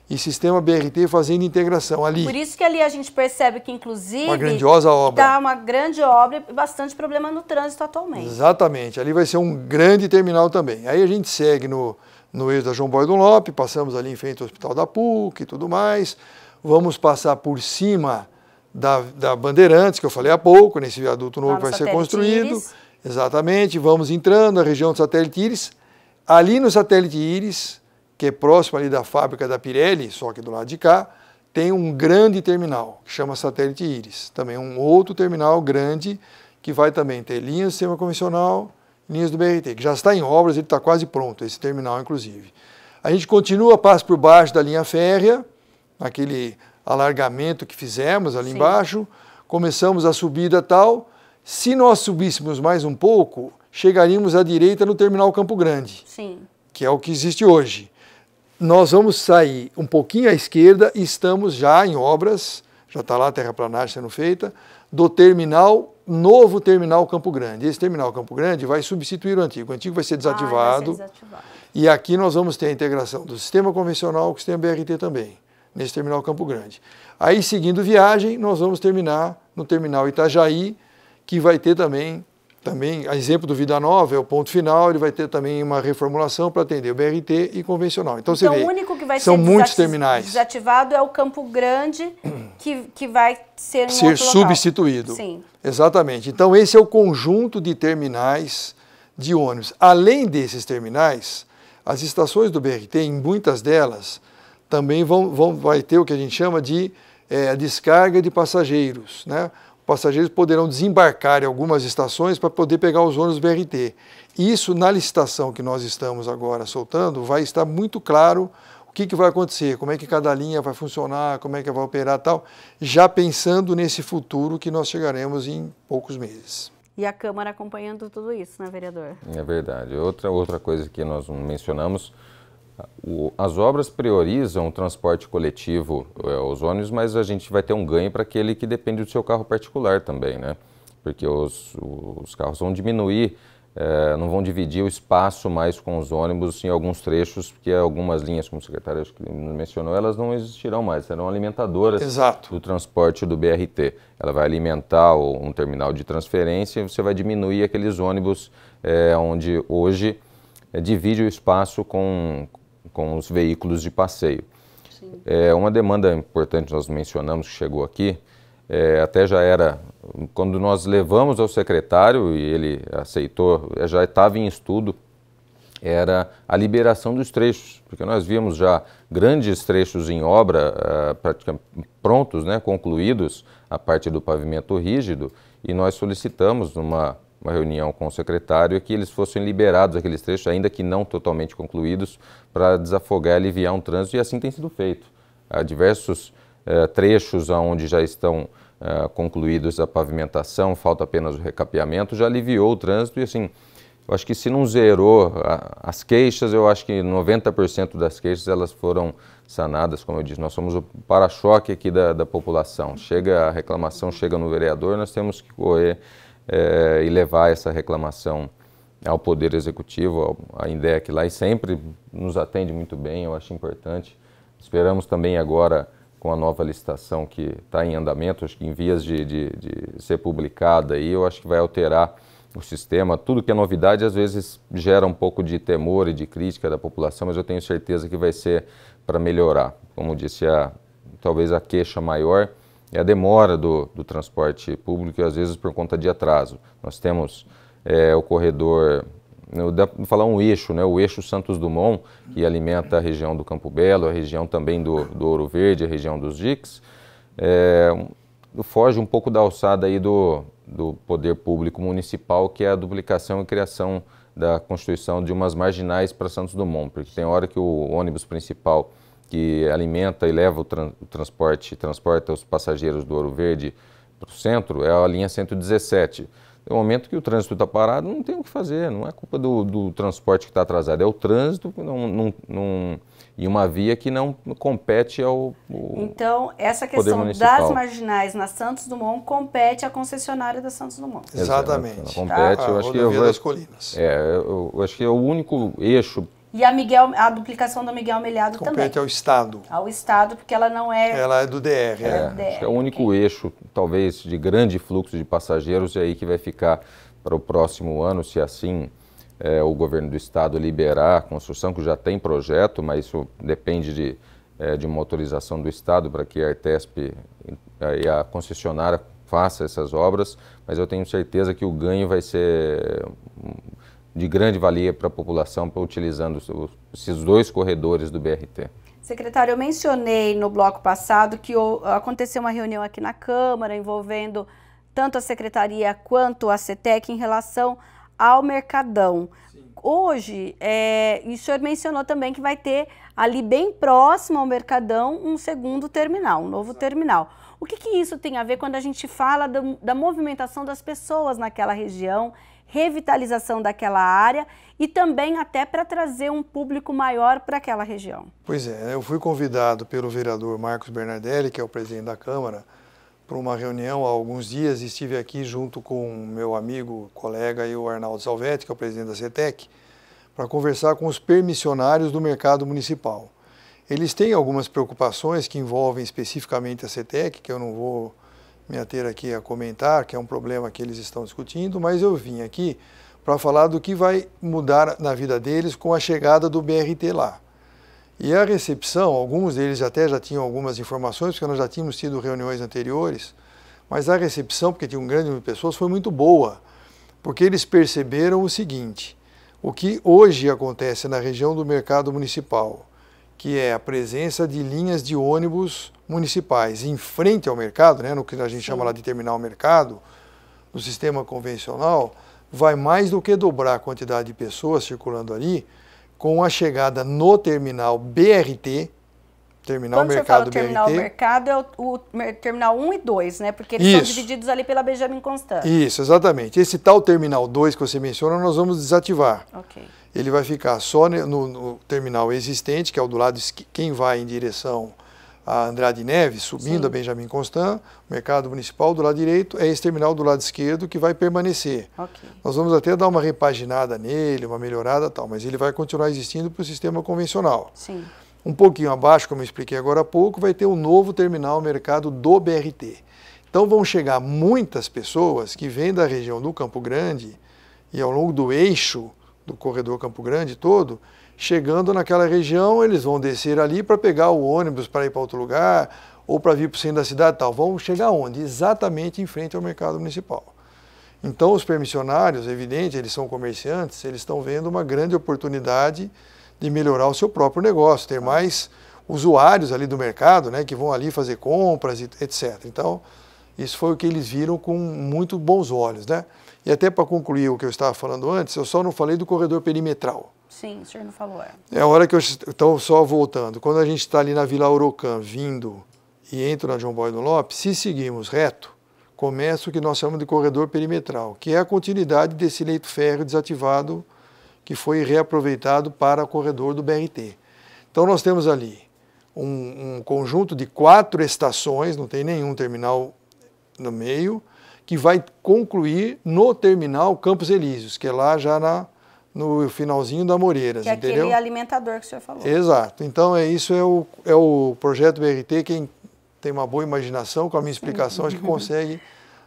e sistema BRT fazendo integração ali. Por isso que ali a gente percebe que, inclusive, uma grandiosa obra. Está uma grande obra e bastante problema no trânsito atualmente. Exatamente. Ali vai ser um grande terminal também. Aí a gente segue no, no eixo da João Boy Dunlop, passamos ali em frente ao Hospital da PUC e tudo mais vamos passar por cima da, da Bandeirantes, que eu falei há pouco, nesse viaduto novo que vai ser construído. Iris. Exatamente, vamos entrando na região do satélite Íris. Ali no satélite Íris, que é próximo ali da fábrica da Pirelli, só que do lado de cá, tem um grande terminal, que chama satélite Íris. Também um outro terminal grande, que vai também ter linhas do sistema convencional, linhas do BRT, que já está em obras, ele está quase pronto, esse terminal, inclusive. A gente continua, passa por baixo da linha férrea, naquele alargamento que fizemos ali Sim. embaixo, começamos a subida tal. Se nós subíssemos mais um pouco, chegaríamos à direita no terminal Campo Grande, Sim. que é o que existe hoje. Nós vamos sair um pouquinho à esquerda e estamos já em obras, já está lá a terraplanagem sendo feita, do terminal, novo terminal Campo Grande. Esse terminal Campo Grande vai substituir o antigo. O antigo vai ser desativado. Ah, vai ser desativado. E aqui nós vamos ter a integração do sistema convencional com o sistema BRT também nesse terminal Campo Grande. Aí, seguindo viagem, nós vamos terminar no terminal Itajaí, que vai ter também, também a exemplo do Vida Nova, é o ponto final, ele vai ter também uma reformulação para atender o BRT e convencional. Então, então você vê, o único que vai são ser muitos terminais. desativado é o Campo Grande, que, que vai ser, ser substituído. Sim. Exatamente. Então, esse é o conjunto de terminais de ônibus. Além desses terminais, as estações do BRT, em muitas delas, também vão, vão, vai ter o que a gente chama de é, descarga de passageiros. Né? Passageiros poderão desembarcar em algumas estações para poder pegar os ônibus BRT. Isso, na licitação que nós estamos agora soltando, vai estar muito claro o que, que vai acontecer, como é que cada linha vai funcionar, como é que vai operar tal, já pensando nesse futuro que nós chegaremos em poucos meses. E a Câmara acompanhando tudo isso, né, vereador? É verdade. Outra, outra coisa que nós mencionamos as obras priorizam o transporte coletivo, é, os ônibus, mas a gente vai ter um ganho para aquele que depende do seu carro particular também, né? Porque os, os carros vão diminuir, é, não vão dividir o espaço mais com os ônibus em alguns trechos, porque algumas linhas, como o secretário mencionou, elas não existirão mais, serão alimentadoras Exato. do transporte do BRT. Ela vai alimentar um terminal de transferência e você vai diminuir aqueles ônibus é, onde hoje é, divide o espaço com com os veículos de passeio. Sim. É uma demanda importante nós mencionamos que chegou aqui, é, até já era quando nós levamos ao secretário e ele aceitou, é, já estava em estudo era a liberação dos trechos, porque nós víamos já grandes trechos em obra, ah, praticamente prontos, né, concluídos, a parte do pavimento rígido, e nós solicitamos numa uma reunião com o secretário, é que eles fossem liberados aqueles trechos, ainda que não totalmente concluídos, para desafogar e aliviar um trânsito, e assim tem sido feito. Há diversos eh, trechos onde já estão eh, concluídos a pavimentação, falta apenas o recapeamento, já aliviou o trânsito e assim, eu acho que se não zerou a, as queixas, eu acho que 90% das queixas elas foram sanadas, como eu disse, nós somos o para-choque aqui da, da população. Chega a reclamação, chega no vereador, nós temos que correr é, e levar essa reclamação ao Poder Executivo, à INDEC lá, e sempre nos atende muito bem, eu acho importante. Esperamos também agora, com a nova licitação que está em andamento, acho que em vias de, de, de ser publicada, aí, eu acho que vai alterar o sistema. Tudo que é novidade às vezes gera um pouco de temor e de crítica da população, mas eu tenho certeza que vai ser para melhorar. Como disse, a, talvez a queixa maior é a demora do, do transporte público e às vezes por conta de atraso. Nós temos é, o corredor, né, dá falar um eixo, né? o eixo Santos Dumont, que alimenta a região do Campo Belo, a região também do, do Ouro Verde, a região dos Diques, é, foge um pouco da alçada aí do, do poder público municipal, que é a duplicação e criação da constituição de umas marginais para Santos Dumont, porque tem hora que o ônibus principal que alimenta e leva o, tran o transporte, transporta os passageiros do Ouro Verde para o centro, é a linha 117. No é momento que o trânsito está parado, não tem o que fazer, não é culpa do, do transporte que está atrasado, é o trânsito não, não, não, e uma via que não compete ao. ao então, essa questão das marginais na Santos Dumont compete à concessionária da Santos Dumont. Exatamente. Exatamente. Compete, tá? eu acho que eu, das Colinas. É, eu, eu acho que é o único eixo e a, Miguel, a duplicação da Miguel Melhado Compete também. Compete ao Estado. Ao Estado, porque ela não é... Ela é do DR. É, é, do é. DR, é o único okay. eixo, talvez, de grande fluxo de passageiros, e aí que vai ficar para o próximo ano, se assim é, o governo do Estado liberar a construção, que já tem projeto, mas isso depende de, é, de uma autorização do Estado para que a Artesp é, e a concessionária faça essas obras, mas eu tenho certeza que o ganho vai ser de grande valia para a população utilizando esses dois corredores do BRT. Secretário, eu mencionei no bloco passado que aconteceu uma reunião aqui na Câmara envolvendo tanto a Secretaria quanto a CETEC em relação ao Mercadão. Sim. Hoje, é, e o senhor mencionou também que vai ter ali bem próximo ao Mercadão um segundo terminal, um novo Exato. terminal. O que, que, isso tem a ver quando a gente fala do, da movimentação das pessoas naquela região revitalização daquela área e também até para trazer um público maior para aquela região. Pois é, eu fui convidado pelo vereador Marcos Bernardelli, que é o presidente da Câmara, para uma reunião há alguns dias e estive aqui junto com meu amigo, colega e o Arnaldo Salvetti, que é o presidente da CETEC, para conversar com os permissionários do mercado municipal. Eles têm algumas preocupações que envolvem especificamente a CETEC, que eu não vou me ater aqui a comentar, que é um problema que eles estão discutindo, mas eu vim aqui para falar do que vai mudar na vida deles com a chegada do BRT lá. E a recepção, alguns deles até já tinham algumas informações, porque nós já tínhamos tido reuniões anteriores, mas a recepção, porque tinha um grande número de pessoas, foi muito boa, porque eles perceberam o seguinte: o que hoje acontece na região do mercado municipal, que é a presença de linhas de ônibus municipais em frente ao mercado, né, no que a gente Sim. chama lá de terminal mercado, no sistema convencional, vai mais do que dobrar a quantidade de pessoas circulando ali com a chegada no terminal BRT, Terminal Quando mercado, você fala terminal BRT, mercado, é o, o, terminal 1 e 2, né? Porque eles isso, são divididos ali pela Benjamin Constant. Isso, exatamente. Esse tal terminal 2 que você menciona, nós vamos desativar. Okay. Ele vai ficar só no, no, terminal existente, que é o do lado quem vai em direção a Andrade Neves, subindo Sim. a Benjamin Constant, mercado municipal do lado direito, é esse terminal do lado esquerdo que vai permanecer. Okay. Nós vamos até dar uma repaginada nele, uma melhorada tal, mas ele vai continuar existindo para o sistema convencional. Sim. Um pouquinho abaixo, como eu expliquei agora há pouco, vai ter o um novo terminal mercado do BRT. Então vão chegar muitas pessoas que vêm da região do Campo Grande e ao longo do eixo do corredor Campo Grande todo, chegando naquela região, eles vão descer ali para pegar o ônibus para ir para outro lugar ou para vir para o centro da cidade tal. Vão chegar onde? Exatamente em frente ao mercado municipal. Então os permissionários, evidente, eles são comerciantes, eles estão vendo uma grande oportunidade de melhorar o seu próprio negócio, ter mais usuários ali do mercado, né, que vão ali fazer compras, e etc. Então, isso foi o que eles viram com muito bons olhos, né? E até para concluir o que eu estava falando antes, eu só não falei do corredor perimetral. Sim, o senhor não falou. É, é a hora que eu estou então, só voltando. Quando a gente está ali na Vila Orocan vindo e entra na João Boy do Lopes, se seguirmos reto, começa o que nós chamamos de corredor perimetral, que é a continuidade desse leito férreo desativado que foi reaproveitado para o corredor do BRT. Então nós temos ali um, um conjunto de quatro estações, não tem nenhum terminal no meio, que vai concluir no terminal Campos Elíseos, que é lá já na, no finalzinho da Moreiras, que é entendeu? aquele alimentador que o senhor falou. Exato. Então é isso é o, é o projeto BRT, quem tem uma boa imaginação, com a minha explicação, acho que consegue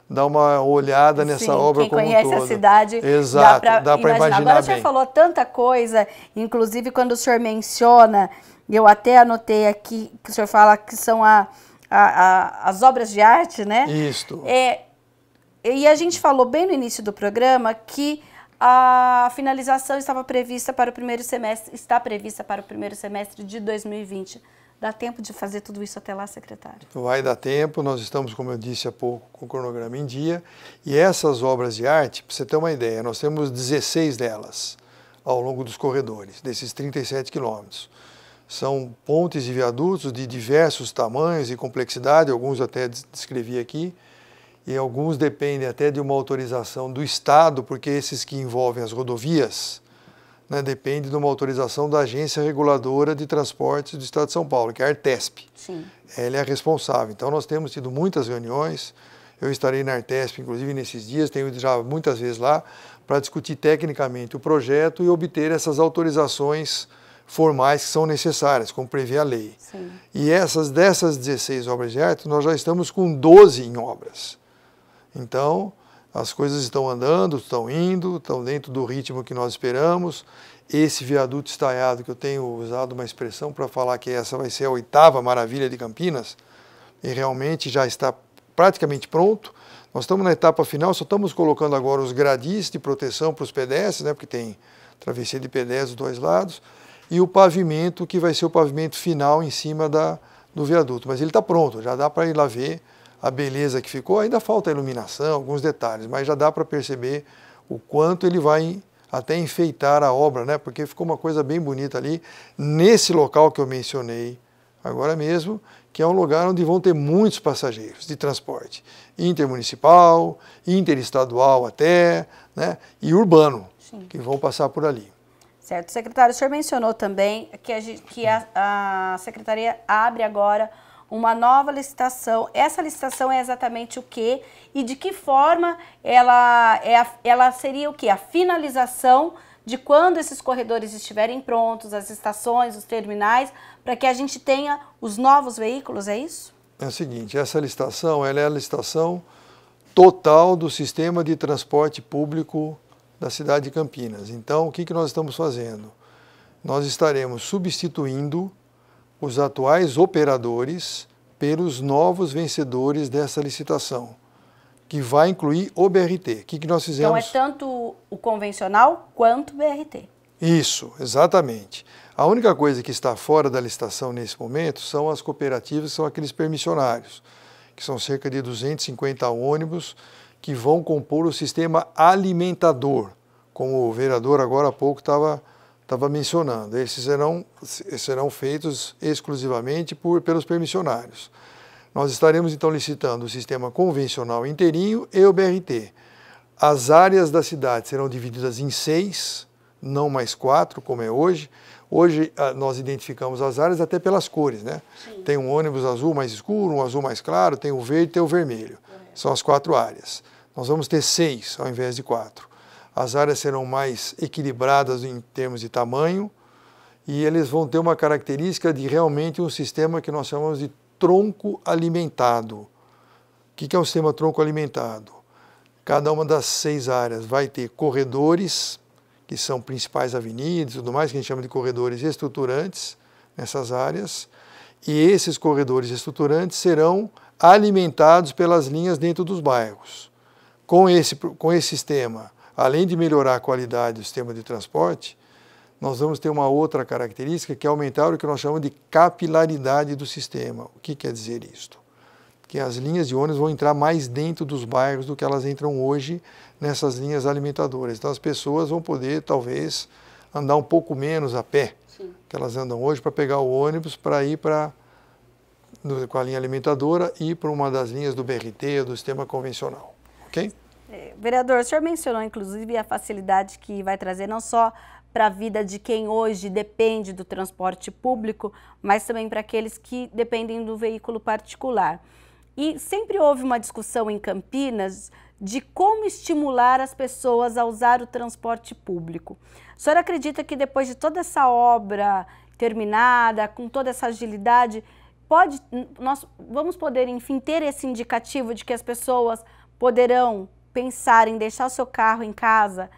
dar uma olhada nessa Sim, obra como conhece um todo. a cidade Exato, dá para imaginar. imaginar Agora bem. o senhor falou tanta coisa, inclusive quando o senhor menciona, eu até anotei aqui que o senhor fala que são a, a, a, as obras de arte, né? Isto. É, e a gente falou bem no início do programa que a finalização estava prevista para o primeiro semestre, está prevista para o primeiro semestre de 2020. Dá tempo de fazer tudo isso até lá, secretário? Vai dar tempo, nós estamos, como eu disse há pouco, com o cronograma em dia. E essas obras de arte, para você ter uma ideia, nós temos 16 delas ao longo dos corredores, desses 37 quilômetros. São pontes e viadutos de diversos tamanhos e complexidade, alguns até descrevi aqui, e alguns dependem até de uma autorização do Estado, porque esses que envolvem as rodovias, né, depende de uma autorização da Agência Reguladora de Transportes do Estado de São Paulo, que é a Artesp. Sim. Ela é a responsável. Então, nós temos tido muitas reuniões. Eu estarei na Artesp, inclusive, nesses dias, tenho ido já muitas vezes lá, para discutir tecnicamente o projeto e obter essas autorizações formais que são necessárias, como prevê a lei. Sim. E essas dessas 16 obras de arte, nós já estamos com 12 em obras. Então, as coisas estão andando, estão indo, estão dentro do ritmo que nós esperamos. Esse viaduto estaiado, que eu tenho usado uma expressão para falar que essa vai ser a oitava maravilha de Campinas, e realmente já está praticamente pronto. Nós estamos na etapa final, só estamos colocando agora os gradis de proteção para os pedestres, né, porque tem travessia de pedestres dos dois lados, e o pavimento, que vai ser o pavimento final em cima da, do viaduto. Mas ele está pronto, já dá para ir lá ver a beleza que ficou. Ainda falta a iluminação, alguns detalhes, mas já dá para perceber o quanto ele vai até enfeitar a obra, né? Porque ficou uma coisa bem bonita ali nesse local que eu mencionei agora mesmo, que é um lugar onde vão ter muitos passageiros de transporte intermunicipal, interestadual até, né? E urbano Sim. que vão passar por ali. Certo, secretário, o senhor mencionou também que a, que a, a secretaria abre agora uma nova licitação. Essa licitação é exatamente o que e de que forma ela, é a, ela seria o que? A finalização de quando esses corredores estiverem prontos, as estações, os terminais, para que a gente tenha os novos veículos, é isso? É o seguinte, essa licitação ela é a licitação total do sistema de transporte público da cidade de Campinas. Então, o que, que nós estamos fazendo? Nós estaremos substituindo os atuais operadores pelos novos vencedores dessa licitação, que vai incluir o BRT. O que, que nós então, fizemos? Então é tanto o convencional quanto o BRT. Isso, exatamente. A única coisa que está fora da licitação nesse momento são as cooperativas, são aqueles permissionários, que são cerca de 250 ônibus que vão compor o sistema alimentador, como o vereador agora há pouco estava estava mencionando. Esses serão, serão feitos exclusivamente por, pelos permissionários. Nós estaremos então licitando o sistema convencional inteirinho e o BRT. As áreas da cidade serão divididas em seis, não mais quatro, como é hoje. Hoje ah, nós identificamos as áreas até pelas cores, né? Sim. Tem um ônibus azul mais escuro, um azul mais claro, tem o verde e tem o vermelho. É. São as quatro áreas. Nós vamos ter seis ao invés de quatro as áreas serão mais equilibradas em termos de tamanho e eles vão ter uma característica de realmente um sistema que nós chamamos de tronco alimentado. O que é um sistema tronco alimentado? Cada uma das seis áreas vai ter corredores, que são principais avenidas e tudo mais, que a gente chama de corredores estruturantes nessas áreas, e esses corredores estruturantes serão alimentados pelas linhas dentro dos bairros. Com esse, com esse sistema, além de melhorar a qualidade do sistema de transporte, nós vamos ter uma outra característica que é aumentar o que nós chamamos de capilaridade do sistema. O que quer dizer isto? Que as linhas de ônibus vão entrar mais dentro dos bairros do que elas entram hoje nessas linhas alimentadoras. Então as pessoas vão poder, talvez, andar um pouco menos a pé Sim. que elas andam hoje para pegar o ônibus para ir para com a linha alimentadora e para uma das linhas do BRT, do sistema convencional. ok? É, vereador, o senhor mencionou, inclusive, a facilidade que vai trazer não só para a vida de quem hoje depende do transporte público, mas também para aqueles que dependem do veículo particular. E sempre houve uma discussão em Campinas de como estimular as pessoas a usar o transporte público. O senhor acredita que depois de toda essa obra terminada, com toda essa agilidade, pode nós vamos poder enfim ter esse indicativo de que as pessoas poderão pensar em deixar o seu carro em casa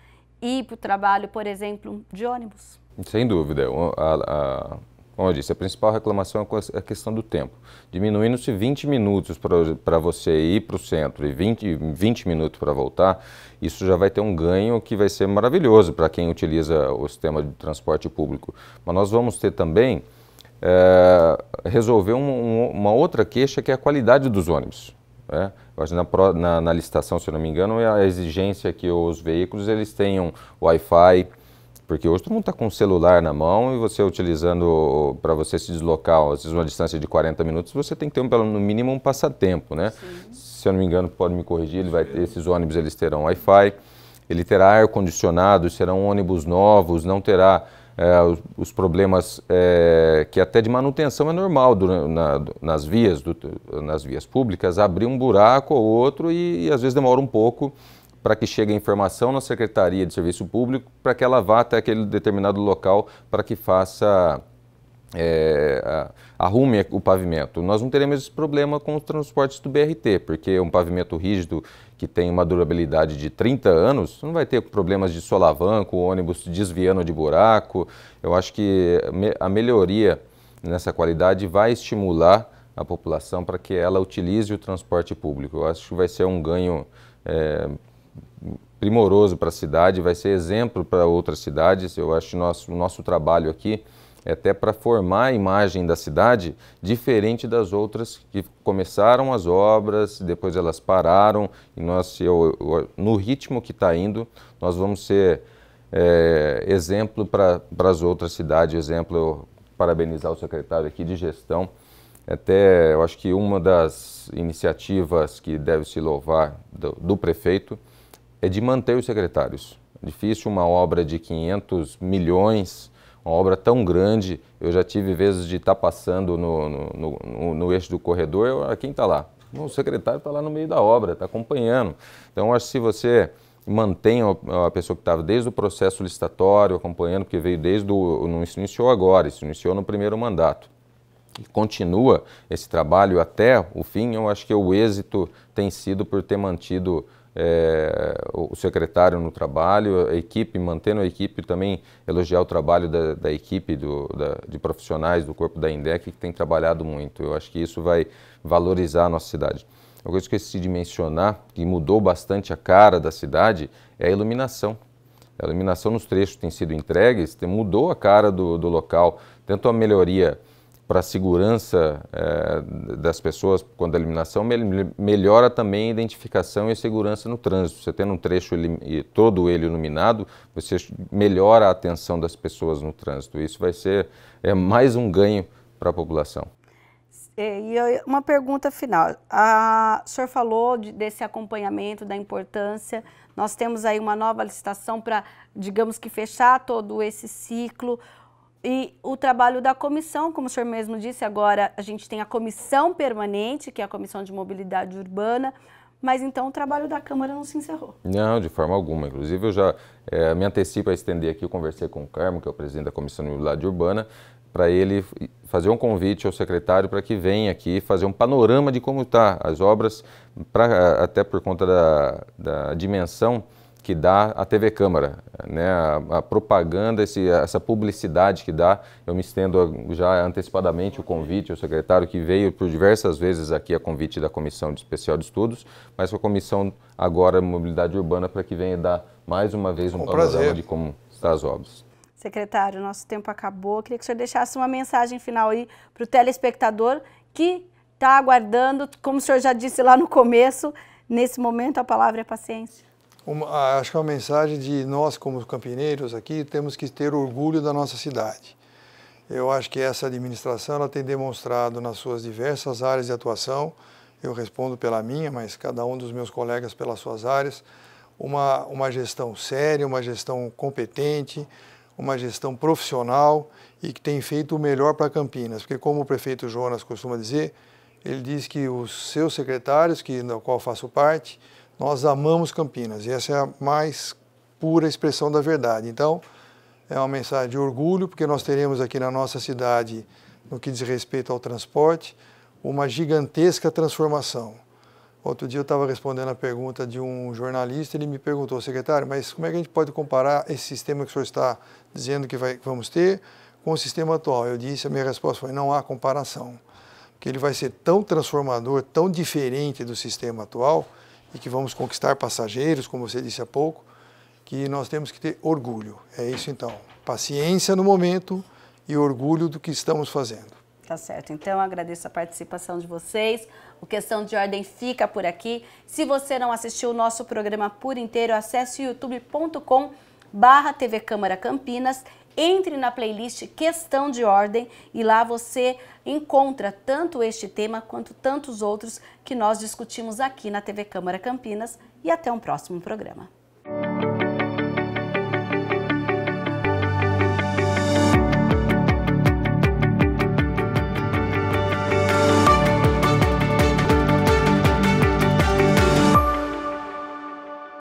e ir para o trabalho, por exemplo, de ônibus? Sem dúvida. A, a, como eu disse, a principal reclamação é, é a questão do tempo. Diminuindo-se 20 minutos para você ir para o centro e 20, 20 minutos para voltar, isso já vai ter um ganho que vai ser maravilhoso para quem utiliza o sistema de transporte público. Mas nós vamos ter também é, resolver um, um, uma outra queixa que é a qualidade dos ônibus. Né? Hoje na, na, na, licitação, se eu não me engano, é a exigência que os veículos eles tenham Wi-Fi, porque hoje todo mundo está com o celular na mão e você utilizando para você se deslocar, às vezes uma distância de 40 minutos, você tem que ter um, pelo, no mínimo um passatempo, né? Sim. Se eu não me engano, pode me corrigir, ele vai, esses ônibus eles terão Wi-Fi, ele terá ar-condicionado, serão ônibus novos, não terá é, os, os, problemas é, que até de manutenção é normal do, na, nas, vias, do, nas vias públicas, abrir um buraco ou outro e, e às vezes demora um pouco para que chegue a informação na Secretaria de Serviço Público para que ela vá até aquele determinado local para que faça é, arrume o pavimento. Nós não teremos esse problema com os transportes do BRT, porque um pavimento rígido que tem uma durabilidade de 30 anos não vai ter problemas de solavanco, ônibus desviando de buraco. Eu acho que a melhoria nessa qualidade vai estimular a população para que ela utilize o transporte público. Eu acho que vai ser um ganho é, primoroso para a cidade, vai ser exemplo para outras cidades. Eu acho que nosso, nosso trabalho aqui é até para formar a imagem da cidade diferente das outras que começaram as obras, depois elas pararam e nós, eu, eu, no ritmo que está indo, nós vamos ser é, exemplo para as outras cidades, exemplo, parabenizar o secretário aqui de gestão, é até eu acho que uma das iniciativas que deve se louvar do, do prefeito é de manter os secretários. É difícil uma obra de 500 milhões uma obra tão grande. Eu já tive vezes de estar tá passando no, no, no, no eixo do corredor, eu, ah, quem está lá? O secretário está lá no meio da obra, está acompanhando. Então, acho que se você mantém a, pessoa que estava desde o processo licitatório, acompanhando, porque veio desde o. não se iniciou agora, isso iniciou no primeiro mandato. E continua esse trabalho até o fim, eu acho que o êxito tem sido por ter mantido é, o secretário no trabalho, a equipe, mantendo a equipe também, elogiar o trabalho da, da equipe do, da, de profissionais do corpo da INDEC que tem trabalhado muito. Eu acho que isso vai valorizar a nossa cidade. Uma coisa que eu esqueci de mencionar, que mudou bastante a cara da cidade, é a iluminação. A iluminação nos trechos tem sido entregues, tem, mudou a cara do, do local, tanto a melhoria para a segurança é, das pessoas quando a eliminação, melhora também a identificação e a segurança no trânsito. Você tendo um trecho todo ele iluminado, você melhora a atenção das pessoas no trânsito. Isso vai ser é, mais um ganho para a população. É, e uma pergunta final. A, o senhor falou de, desse acompanhamento, da importância. Nós temos aí uma nova licitação para, digamos que, fechar todo esse ciclo. E o trabalho da comissão, como o senhor mesmo disse, agora a gente tem a comissão permanente, que é a Comissão de Mobilidade Urbana, mas então o trabalho da Câmara não se encerrou. Não, de forma alguma. Inclusive, eu já é, me antecipo a estender aqui, eu conversei com o Carmo, que é o presidente da Comissão de Mobilidade Urbana, para ele fazer um convite ao secretário para que venha aqui fazer um panorama de como está as obras, pra, até por conta da, da dimensão que dá a TV Câmara, né? a, a propaganda, esse, essa publicidade que dá. Eu me estendo já antecipadamente o convite ao secretário, que veio por diversas vezes aqui a convite da Comissão de Especial de Estudos, mas com a Comissão agora Mobilidade Urbana, para que venha dar mais uma vez um, um panorama prazer. de como estão as obras. Secretário, nosso tempo acabou. queria que o senhor deixasse uma mensagem final aí para o telespectador que está aguardando, como o senhor já disse lá no começo, nesse momento a palavra é paciência uma, acho que é uma mensagem de nós, como campineiros aqui, temos que ter orgulho da nossa cidade. Eu acho que essa administração ela tem demonstrado nas suas diversas áreas de atuação, eu respondo pela minha, mas cada um dos meus colegas pelas suas áreas, uma, uma gestão séria, uma gestão competente, uma gestão profissional e que tem feito o melhor para Campinas. Porque, como o prefeito Jonas costuma dizer, ele diz que os seus secretários, que, no qual faço parte, nós amamos Campinas e essa é a mais pura expressão da verdade. Então, é uma mensagem de orgulho, porque nós teremos aqui na nossa cidade, no que diz respeito ao transporte, uma gigantesca transformação. Outro dia eu estava respondendo a pergunta de um jornalista, ele me perguntou, secretário, mas como é que a gente pode comparar esse sistema que o senhor está dizendo que vai, vamos ter com o sistema atual? Eu disse, a minha resposta foi, não há comparação, porque ele vai ser tão transformador, tão diferente do sistema atual, e que vamos conquistar passageiros, como você disse há pouco, que nós temos que ter orgulho. É isso então. Paciência no momento e orgulho do que estamos fazendo. Tá certo. Então, agradeço a participação de vocês. O Questão de Ordem fica por aqui. Se você não assistiu o nosso programa por inteiro, acesse youtube.com barra TV Câmara Campinas entre na playlist Questão de Ordem e lá você encontra tanto este tema quanto tantos outros que nós discutimos aqui na TV Câmara Campinas e até um próximo programa.